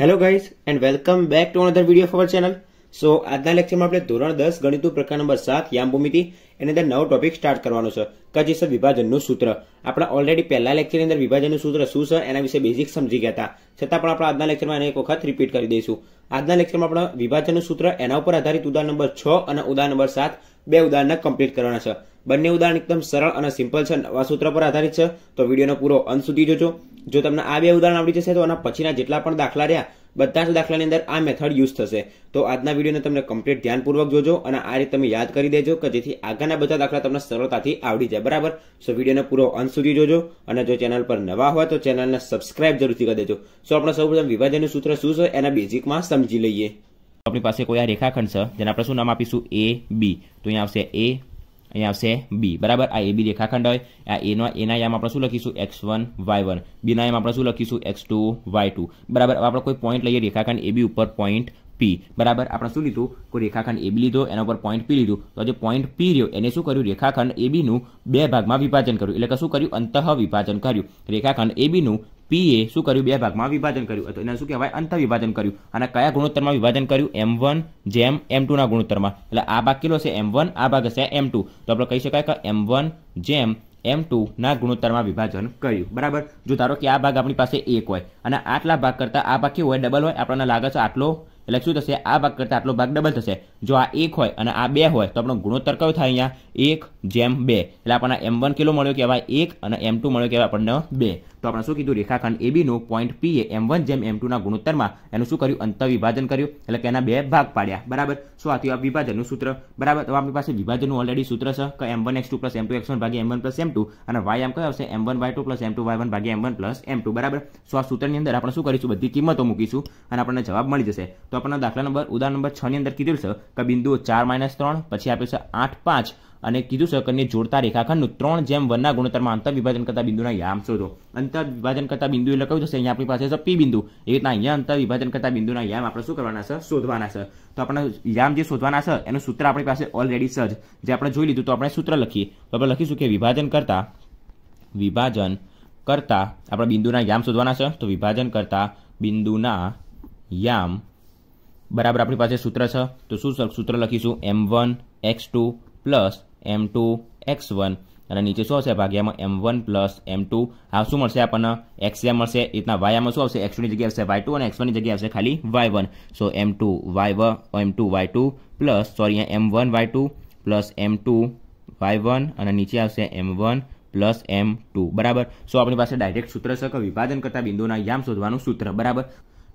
hello guys and welcome back to another video for channel so આજના લેક્ચરમાં આપણે ધોરણ દસ ગણિતું પ્રકાર નંબર સાત યામભૂમિતિ એની અંદર નવો ટોપિક સ્ટાર્ટ કરવાનો છે કચ્છ છે વિભાજનનું સૂત્ર આપણે ઓલરેડી પહેલા લેક્ચરની અંદર વિભાજનનું સૂત્ર શું છે એના વિશે બેઝિક સમજી ગયા હતા છતાં પણ આપણે આજના લેક્ચરમાં એને એક વખત રિપીટ કરી દઈશું આજના લેક્ચરમાં આપણે વિભાજનનું સૂત્ર એના ઉપર આધારિત ઉદાહરણ નંબર છ અને ઉદાહરણ નંબર સાત બે ઉદાહરણને કમ્પ્લીટ કરવાના છે બંને ઉદાહરણ એકદમ સરળ અને સિમ્પલ છે નવા સૂત્ર પર આધારિત છે તો વિડીયોનો પૂરો અંત સુધી જોજો જો તમને આ બે ઉદાહરણ આવડી જશે તો આના પછીના જેટલા પણ દાખલા રહ્યા બધા જ દાખલાની અંદર આ મેથડ યુઝ થશે તો આજના વિડીયોને તમને કમ્પ્લીટ ધ્યાનપૂર્વક જોજો અને આ રીતે તમે યાદ કરી દેજો કે જેથી આગળના બધા દાખલા તમને સરળતાથી આવડી જાય બરાબર સો વિડીયોને પૂરો અંત સુધી જોજો અને જો ચેનલ પર નવા હોય તો ચેનલને સબસ્ક્રાઇબ જરૂરથી કરી દેજો સો આપણે સૌપ્રથમ વિભાજનનું સૂત્ર શું છે એના બેઝિકમાં સમજી લઈએ આપણી પાસે કોઈ આ રેખાખંડ છે જેને આપણે શું નામ આપીશું એ બી તો અહીંયા આવશે એ અહીંયા આવશે બી બરાબર આ એ બી રેખાખંડ હોય આ એનો એના યામ આપણે શું લખીશું એક્સ વન વાય વન બીના યામ આપણે શું લખીશું એક્સ ટુ વાય ટુ બરાબર આપણે કોઈ પોઈન્ટ લઈએ રેખાખંડ એ બી ઉપર પોઈન્ટ પી બરાબર આપણે શું લીધું કોઈ રેખાખંડ એબી લીધો એના ઉપર પોઈન્ટ પી લીધું તો જે પોઈન્ટ પી રહ્યો એને શું કર્યું રેખાખંડ બીનું બે ભાગમાં વિભાજન કર્યું એટલે કે શું કર્યું અંતઃ વિભાજન કર્યું રેખાખંડ એબીનું પીએ શું કર્યું બે ભાગમાં વિભાજન કર્યું તો એને શું કહેવાય અંત વિભાજન કર્યું અને કયા ગુણોત્તરમાં વિભાજન કર્યું એમ વન જેમ એમ ટુના ગુણોત્તરમાં એટલે આ ભાગ કેટલો છે એમ વન આ ભાગ હશે એમ ટુ તો આપણે કહી શકાય કે એમ વન જેમ એમ ટુના ગુણોત્તરમાં વિભાજન કર્યું બરાબર જો ધારો કે આ ભાગ આપણી પાસે એક હોય અને આટલા ભાગ કરતાં આ ભાગ કેવો હોય ડબલ હોય આપણને લાગે છે આટલો એટલે શું થશે આ ભાગ કરતાં આટલો ભાગ ડબલ થશે જો આ એક હોય અને આ બે હોય તો આપણો ગુણોત્તર કયો થાય અહીંયા એક જેમ બે એટલે આપણને એમ વન કિલો મળ્યો કહેવાય એક અને એમ ટુ મળ્યો કહેવાય આપણને બે તો આપણે શું કીધું રેખાખંડ એબીનું પોઈન્ટ પી એ એમ વન જેમ એમ ટુના ગુણોત્તરમાં એનું શું કર્યું અંતવિભાજન કર્યું એટલે કે એના બે ભાગ પાડ્યા બરાબર શું આથી આ વિભાજનનું સૂત્ર બરાબર તો આપણી પાસે વિભાજનનું ઓલરેડી સૂત્ર છે કે M one X two plus M two X one ભાગ્યા M one plus M two અને વાય એમ કયો આવશે M one Y two plus M two Y one ભાગ્યા M one plus M two બરાબર so આ સૂત્રની અંદર આપણે શું કરીશું બધી કિંમતો મૂકીશું અને આપણને જવાબ મળી જશે તો આપણને દાખલા નંબર ઉદાહરણ નંબર છની અંદર કીધું છે કે બિંદુ ચાર માઇનસ ત્રણ પછી આપ્યું છે આઠ પાંચ અને કીધું સહકરને જોડતા રેખાખંડનું ત્રણ જેમ વનના ગુણોત્તરમાં અંતર વિભાજન કરતા બિંદુના યામ શોધો અંતર વિભાજન કરતા બિંદુ એટલે કયું થશે અહીંયા આપણી પાસે છે પી બિંદુ એ રીતના અહીંયા અંતર વિભાજન કરતા બિંદુના યામ આપણે શું કરવાના છે શોધવાના છે તો આપણે યામ જે શોધવાના છે એનું સૂત્ર આપણી પાસે ઓલરેડી છે જ જે આપણે જોઈ લીધું તો આપણે સૂત્ર લખીએ તો આપણે લખીશું કે વિભાજન કરતા વિભાજન કરતા આપણે બિંદુના યામ શોધવાના છે તો વિભાજન કરતા બિંદુના યામ બરાબર આપણી પાસે સૂત્ર છે તો શું સૂત્ર લખીશું M one X two plus M two X one અને નીચે શું આવશે ભાગ્યામાં M one plus M two આ શું મળશે આપણને એક્સ એમ મળશે એ રીતના વાયામાં શું આવશે એક્સ ટુની જગ્યાએ આવશે વાય ટુ અને એક્સ વનની જગ્યાએ આવશે ખાલી Y one so M two Y વ M two Y two plus sorry M one Y two plus M two Y one અને નીચે આવશે M one plus M two બરાબર સો આપણી પાસે ડાયરેક્ટ સૂત્ર સક વિભાજન કરતા બિંદુના યામ શોધવાનું સૂત્ર બરાબર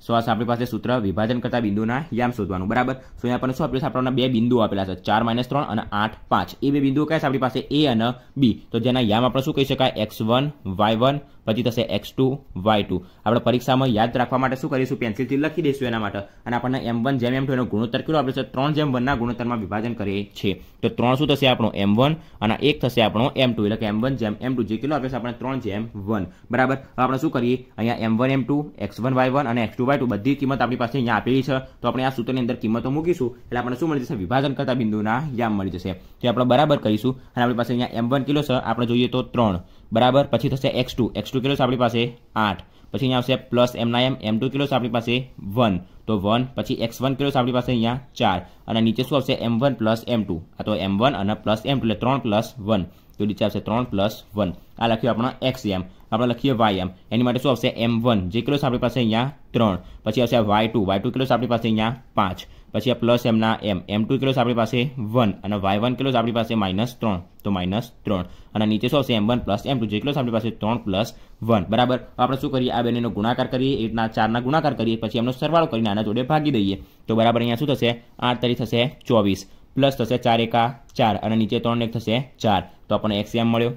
સો આ આપણી પાસે સૂત્ર વિભાજન કરતા બિંદુના યામ શોધવાનું બરાબર સો અહીંયા આપણને શું આપ્યું છે આપણને બે બિંદુ આપેલા છે ચાર માઇનસ ત્રણ અને આઠ પાંચ એ બે બિંદુઓ કયા છે આપણી પાસે એ અને બી તો જેના યામ આપણે શું કહી શકાય એક્સ વન વાય વન પછી થશે એક્સ ટુ વાય ટુ આપણે પરીક્ષામાં યાદ રાખવા માટે શું કરીશું પેન્સિલથી લખી દઈશું એના માટે અને આપણને એમ વન જેમ એમ ટુ એનો ગુણોત્તર કર્યો આપણે ત્રણ જેમ વનના ગુણોત્તરમાં વિભાજન કરીએ છીએ તો ત્રણ શું થશે આપણો એમ વન અને એક થશે આપણો એમ ટુ એટલે કે એમ વન જેમ એમ ટુ જે કિલો આપણે આપણે ત્રણ જેમ વન બરાબર આપણે શું કરીએ અહીંયા M one M two X one Y one અને એક્સ ટુ વાય ટુ બધી કિંમત આપણી પાસે અહીંયા આપેલી છે તો આપણે આ સૂત્રની અંદર કિંમતો મૂકીશું એટલે આપણને શું મળી જશે વિભાજન કરતા બિંદુના યામ મળી જશે તે આપણે બરાબર કરીશું અને આપણી પાસે અહીંયા એમ વન કિલો છે આપણે જોઈએ તો ત્રણ બરાબર પછી થશે X two X two kilo છે આપણી પાસે આઠ પછી અહીંયા આવશે પ્લસ એમના એમ એમ ટુ કિલો છે આપણી પાસે વન તો વન પછી એક્સ વન કિલો છે આપણી પાસે અહીંયા ચાર અને નીચે શું આવશે M one plus M two આ તો એમ વન અને પ્લસ એમ ટુ એટલે ત્રણ પ્લસ વન તો નીચે આવશે ત્રણ પ્લસ વન આ લખ્યું આપણો એક્સ એમ આપણે લખીએ વાય એમ એની માટે શું આવશે એમ વન જે કિલો છે આપણી પાસે અહીંયા ત્રણ પછી આવશે Y two Y two kilo છે આપણી પાસે અહીંયા પાંચ પછી આ પ્લસ એમના એમ એમ ટુ કિલો છે આપણી પાસે વન અને વાય વન કિલો છે આપણી પાસે માઇનસ ત્રણ તો માઇનસ ત્રણ અને નીચે શું આવશે M one plus M two જે કિલો છે આપણી પાસે ત્રણ પ્લસ વન બરાબર આપણે શું કરીએ આ બંનેનો ગુણાકાર કરીએ રીતના ચારના ગુણાકાર કરીએ પછી એમનો સરવાળો કરીને આના જોડે ભાગી દઈએ તો બરાબર અહીંયા શું થશે આઠ તારીખ થશે ચોવીસ પ્લસ થશે ચાર એકા ચાર અને નીચે ત્રણ એક થશે ચાર તો આપણને એક્સ એમ મળ્યો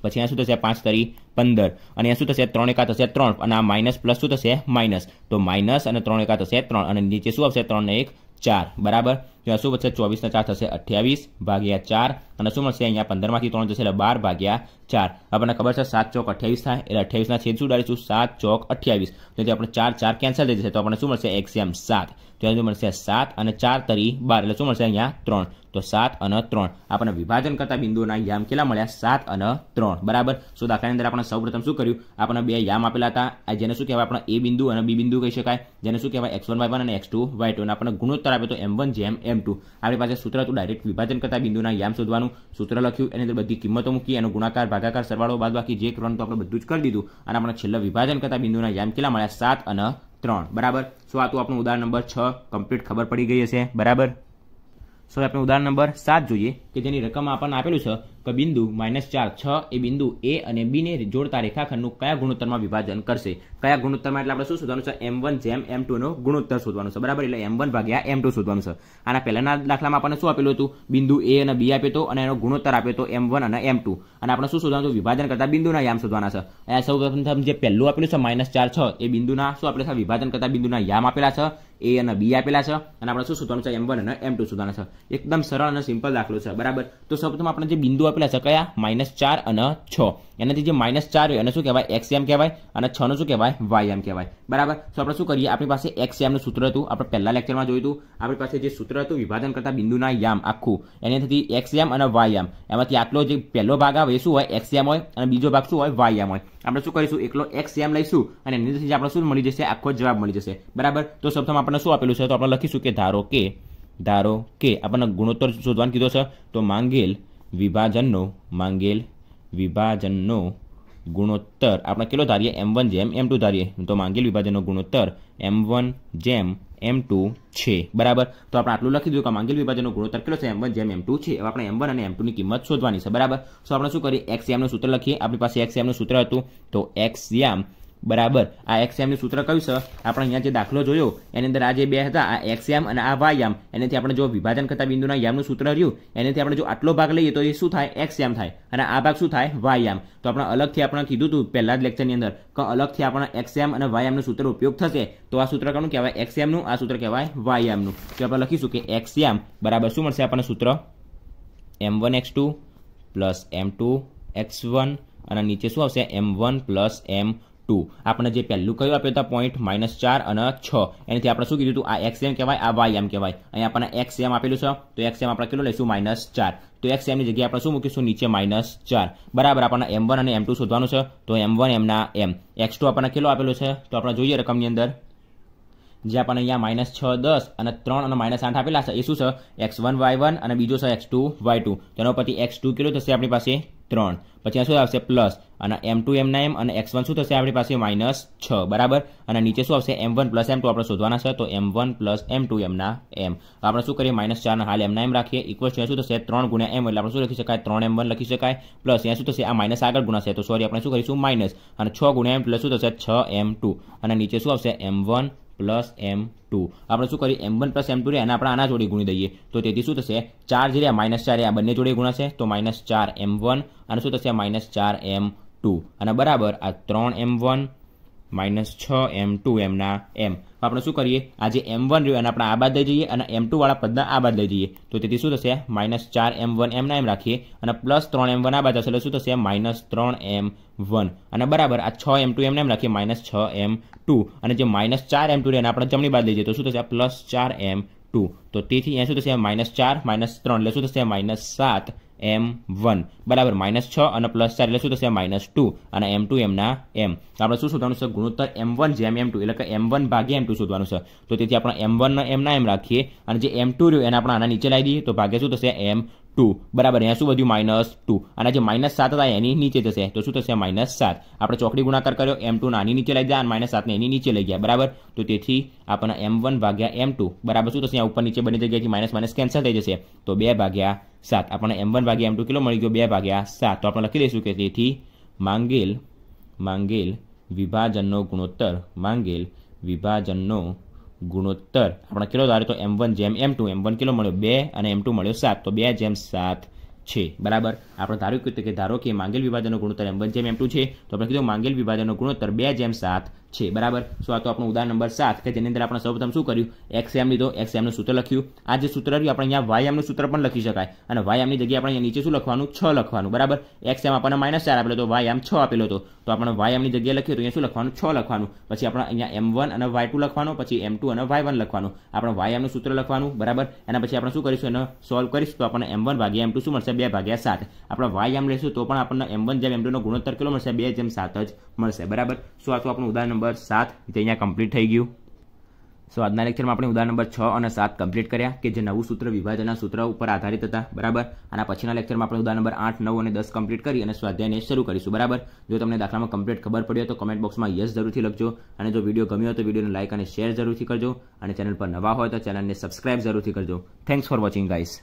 પછી અહીંયા શું થશે પાંચ તરી પંદર અને અહીંયા શું થશે ત્રણ એકા થશે ત્રણ અને આ માઇનસ પ્લસ શું થશે માઇનસ તો માઇનસ અને ત્રણ એકા થશે ત્રણ અને નીચે શું આવશે ત્રણને એક ચાર બરાબર ત્યાં શું વધશે ચોવીસના ચાર થશે અઠ્યાવીસ ભાગ્યા ચાર અને શું મળશે અહીંયા પંદરમાંથી ત્રણ જશે એટલે બાર ભાગ્યા ચાર આપણને ખબર છે સાત ચોક અઠ્યાવીસ થાય એટલે અઠ્યાવીસના છેદ શું ડાળીશું સાત ચોક અઠ્યાવીસ તો આપણે ચાર ચાર કેન્સલ થઈ જશે તો આપણને શું મળશે એક્સએમ સાત તો અહીંયા મળશે સાત અને ચાર તરી બાર એટલે શું મળશે અહીંયા ત્રણ તો સાત અને ત્રણ આપણને વિભાજન કરતા બિંદુઓના યામ કેટલા મળ્યા સાત અને ત્રણ બરાબર સો દાખલાની અંદર આપણે સૌપ્રથમ શું કર્યું આપણને બે યામ આપેલા હતા જેને શું કહેવાય આપણે એ બિંદુ અને બી બિંદુ કહી શકાય જેને શું કહેવાય એક્સ વન વાય અને એક્સ ટુ વાય અને આપણને ગુણોત્તર આપ્યો તો એમ વન જેમ એમ ટુ આપણી પાસે સૂત્ર હતું ડાયરેક્ટ વિભાજન કરતા બિંદુના યામ શોધવાનું સૂત્ર લખ્યું એની અંદર બધી કિંમતો મૂકી એનો ગુણાકાર ભાગાકાર સરવાળો બાદ બાકી જે કરવાનું તો આપણે બધું જ કરી દીધું અને આપણે છેલ્લા વિભાજન કરતા બિંદુના યામ કેટલા મળ્યા સાત અને ત્રણ બરાબર સો આ તો આપણું ઉદાહરણ નંબર છ કમ્પ્લીટ ખબર પડી ગઈ હશે બરાબર સો આપણે ઉદાહરણ નંબર સાત જોઈએ કે જેની રકમ આપણને આપેલું છે બિંદુ માઇનસ ચાર છ એ બિંદુ એ અને બીને જોડતા રેખાખંડનું કયા ગુણોત્તરમાં વિભાજન કરશે કયા ગુણોત્તરમાં એટલે આપણે શું શોધવાનું છે એમ વન જેમ એમ ટુ ટુનો ગુણોત્તર શોધવાનું છે બરાબર એટલે એમ વન ભાગ્યા એમ ટુ શોધવાનું છે આના પહેલાના દાખલામાં આપણને શું આપેલું હતું બિંદુ એ અને બી આપ્યો હતો અને એનો ગુણોત્તર આપ્યો હતો એમ વન અને એમ ટુ અને આપણે શું શોધવાનું વિભાજન કરતા બિંદુના યામ શોધવાના છે આ સૌ પ્રથમ જે પહેલું આપેલું છે માઇનસ ચાર છ એ બિંદુના શું આપેલા છે વિભાજન કરતા બિંદુના યામ આપેલા છે એ અને બી આપેલા છે અને આપણે શું શોધવાનું છે એમ વન અને એમ ટુ શોધવાના છે એકદમ સરળ અને સિમ્પલ દાખલો છે બરાબર તો સૌ પ્રથમ આપણે જે બિંદુ આપેલું કેટલા છે માઇનસ ચાર અને છ એનાથી જે માઇનસ ચાર હોય એને શું કહેવાય એક્સ એમ કહેવાય અને છનું શું કહેવાય વાય એમ કહેવાય બરાબર તો આપણે શું કરીએ આપણી પાસે એક્સ એમનું સૂત્ર હતું આપણે પહેલા લેક્ચરમાં જોયું હતું આપણી પાસે જે સૂત્ર હતું વિભાજન કરતા બિંદુના યામ આખું એનાથી એક્સ એમ અને વાય એમ એમાંથી આટલો જે પહેલો ભાગ આવે શું હોય એક્સ એમ હોય અને બીજો ભાગ શું હોય વાય એમ હોય આપણે શું કરીશું એકલો એક્સ એમ લઈશું અને એની અંદર આપણે શું મળી જશે આખો જવાબ મળી જશે બરાબર તો સૌપ્રથમ આપણને શું આપેલું છે તો આપણે લખીશું કે ધારો કે ધારો કે આપણને ગુણોત્તર શોધવાનું કીધો છે તો માંગેલ વિભાજનનો માંગેલ વિભાજનનો ગુણોત્તર આપણે કેટલો ધારીએ એમ વન જેમ એમ ટુ ધારીએ તો માંગેલ વિભાજનનો ગુણોત્તર એમ વન જેમ એમ ટુ છે બરાબર તો આપણે આટલું લખી દીધું કે માંગેલ વિભાજનનો ગુણોત્તર કેટલો છે એમ વન જેમ એમ ટુ છે હવે આપણે એમ વન અને એમ ટુની કિંમત શોધવાની છે બરાબર તો આપણે શું કરીએ એક્સ યામનું સૂત્ર લખીએ આપણી પાસે એક્સ યામનું સૂત્ર હતું તો એક્સ યામ બરાબર આ એક્સએમનું સૂત્ર કયું છે આપણે અહીંયા જે દાખલો જોયો એની અંદર આ જે બે હતા આ એક્સએમ અને આ વાયામ એનાથી આપણે જો વિભાજન કરતા બિંદુના યામનું સૂત્ર રહ્યું એનાથી આપણે જો આટલો ભાગ લઈએ તો એ શું થાય એક્સએમ થાય અને આ ભાગ શું થાય વાયામ તો આપણે અલગથી આપણે કીધું હતું પહેલા જ લેક્ચરની અંદર કે અલગથી આપણે એક્સએમ અને વાયામનું સૂત્ર ઉપયોગ થશે તો આ સૂત્ર કોનું કહેવાય એક્સએમનું આ સૂત્ર કહેવાય વાયામનું તો આપણે લખીશું કે એક્સએમ બરાબર શું મળશે આપણને સૂત્ર M one X two plus M two X one અને નીચે શું આવશે M one plus M two આપણે જે પહેલું કયું આપ્યું હતા પોઈન્ટ માઇનસ ચાર અને છ એનાથી આપણે શું કીધું હતું આ એક્સ એમ કહેવાય આ વાય એમ કહેવાય અહીં આપણને એક્સ એમ આપેલું છે તો એક્સ એમ આપણે કેટલું લઈશું માઇનસ ચાર તો એક્સ એમની જગ્યાએ આપણે શું મૂકીશું નીચે માઇનસ ચાર બરાબર આપણને એમ વન અને એમ ટુ શોધવાનું છે તો એમ વન એમના એમ એક્સ ટુ આપણને કેટલો આપેલો છે તો આપણે જોઈએ રકમની અંદર જે આપણને અહીંયા માઇનસ છ દસ અને ત્રણ અને માઇનસ આઠ આપેલા છે એ શું છે એક્સ વન વાય વન અને બીજો છે એક્સ ટુ વાય ટુ તેનો પછી એક્સ ટુ કેટલું થશે આપણી પાસે ત્રણ પછી શું આવશે પ્લસ અને એમ ટુ એમના એમ અને એક્સ વન શું થશે આપણી પાસે માઇનસ છ બરાબર અને નીચે શું આવશે M one plus M two આપણે શોધવાના છે તો M one plus M two એમના એમ આપણે શું કરીએ માઇનસ ચારના હાલ એમના એમ રાખીએ ઇક્વલ ટુ શું થશે ત્રણ ગુણ્યા એમ એટલે આપણે શું લખી શકાય ત્રણ એમ વન લખી શકાય પ્લસ એ શું થશે આ માઇનસ આગળ ગુણાશે તો સોરી આપણે શું કરીશું માઇનસ અને છ ગુણ્યા એમ પ્લસ શું થશે છ એમ ટુ અને નીચે શું આવશે M one plus M two આપણે શું કરીએ M one plus M two રહ્યા અને આપણે આના જોડે ગુણી દઈએ તો તેથી શું થશે ચાર જે રહ્યા માઇનસ ચાર આ બંને જોડે ગુણાશે તો માઇનસ ચાર એમ વન અને શું થશે માઇનસ ચાર એમ ટુ અને બરાબર આ ત્રણ એમ વન માઇનસ છ એમ ટુ એમના એમ તો આપણે શું કરીએ આ જે એમ વન રહ્યું એને આપણે આ બાદ લઈ જઈએ અને એમ ટુવાળા પદના આ બાદ લઈ જઈએ તો તેથી શું થશે માઇનસ ચાર એમ વન એમના એમ રાખીએ અને પ્લસ ત્રણ એમ વન આ બાદ હશે એટલે શું થશે માઇનસ ત્રણ એમ વન અને બરાબર આ છ એમ ટુ એમને એમ રાખીએ માઇનસ છ એમ ટુ અને જે માઇનસ ચાર એમ ટુ રહે એને આપણે જમણી બાદ લઈ જઈએ તો શું થશે પ્લસ ચાર એમ ટુ તો તેથી અહીંયા શું થશે માઇનસ ચાર માઇનસ ત્રણ એટલે શું થશે માઇનસ સાત એમ વન બરાબર માઇનસ છ અને પ્લસ ચાર એટલે શું થશે માઇનસ ટુ અને એમ ટુ એમના એમ તો આપણે શું શોધવાનું છે ગુણોત્તર એમ વન જેમ એમ ટુ એટલે કે એમ વન ભાગે એમ ટુ શોધવાનું છે તો તેથી આપણે એમ વનનો એમના એમ રાખીએ અને જે એમ ટુ રહ્યું એને આપણે આના નીચે લાવી દઈએ તો ભાગે શું થશે એમ ટુ બરાબર અહીંયા શું વધ્યું માઇનસ ટુ અને જે માઇનસ સાત હતા એની નીચે જશે તો શું થશે માઇનસ સાત આપણે ચોકડી ગુણાકાર કર્યો એમ ટુ નાની નીચે લઈ ગયા અને માઇનસ સાતને એની નીચે લઈ ગયા બરાબર તો તેથી આપણને એમ વન ભાગ્યા એમ ટુ બરાબર શું થશે ઉપર નીચે બની જગ્યાએથી માઇનસ માઇનસ કેન્સલ થઈ જશે તો બે ભાગ્યા સાત આપણને એમ વન ભાગ્યા એમ ટુ કેટલો મળી ગયો બે ભાગ્યા સાત તો આપણે લખી દઈશું કે તેથી માંગેલ માંગેલ વિભાજનનો ગુણોત્તર માંગેલ વિભાજનનો ગુણોત્તર આપણે કેટલો ધારે તો એમ વન જેમ એમ ટુ એમ વન કેટલો મળ્યો બે અને એમ ટુ મળ્યો સાત તો બે જેમ સાત છે બરાબર આપણે ધાર્યું કીધું કે ધારો કે માંગેલ વિભાજનનો ગુણોત્તર એમ વન જેમ એમ ટુ છે તો આપણે કીધું માંગેલ વિભાજનનો ગુણોત્તર બે જેમ સાત છે બરાબર સો આ તો આપણું ઉદાહરણ નંબર સાત કે જેની અંદર આપણે સૌપ્રથમ શું કર્યું એક્સ એમ લીધો એક્સ એમનું સૂત્ર લખ્યું આ જે સૂત્ર રહ્યું આપણે અહીંયા વાય એમનું સૂત્ર પણ લખી શકાય અને વાય એમની જગ્યાએ આપણે અહીંયા નીચે શું લખવાનું છ લખવાનું બરાબર એક્સ એમ આપણને માઇનસ ચાર આપેલો તો વાય એમ છ આપેલો હતો તો આપણે વાય એમની જગ્યાએ લખ્યું તો અહીંયા શું લખવાનું છ લખવાનું પછી આપણે અહીંયા એમ વન અને વાય ટુ લખવાનું પછી એમ ટુ અને વાય વન લખવાનું આપણે વાય એમનું સૂત્ર લખવાનું બરાબર એના પછી આપણે શું કરીશું એનો સોલ્વ કરીશું તો આપણને એમ વન ભાગ્યા એમ ટુ શું મળશે બે ભાગ્યા સાત આપણે વાય એમ લઈશું તો પણ આપણને એમ વન જેમ એમ ટુનો ગુણોત્તર કેટલો મળશે બે જેમ સાત જ મળશે બરાબર સો આ તો આપણું ઉદાહરણ નંબર સાત તે અહીંયા કમ્પ્લીટ થઈ ગયું સો આજના લેક્ચરમાં આપણે ઉદાહરણ નંબર છ અને સાત કમ્પ્લીટ કર્યા કે જે નવું સૂત્ર વિભાજનના સૂત્ર ઉપર આધારિત હતા બરાબર આના પછીના લેક્ચરમાં આપણે ઉદાહરણ નંબર આઠ નવ અને દસ કમ્પ્લીટ કરી અને સ્વાધ્યાયને શરૂ કરીશું બરાબર જો તમને દાખલામાં કમ્પ્લીટ ખબર પડી હોય તો કમેન્ટ બોક્સમાં યસ જરૂરથી લખજો અને જો વિડીયો ગમ્યો તો વિડીયોને લાઇક અને શેર જરૂરથી કરજો અને ચેનલ પર નવા હોય તો ચેનલને સબસ્ક્રાઇબ જરૂરથી કરજો થેન્ક્સ ફોર વોચિંગ ગાઈસ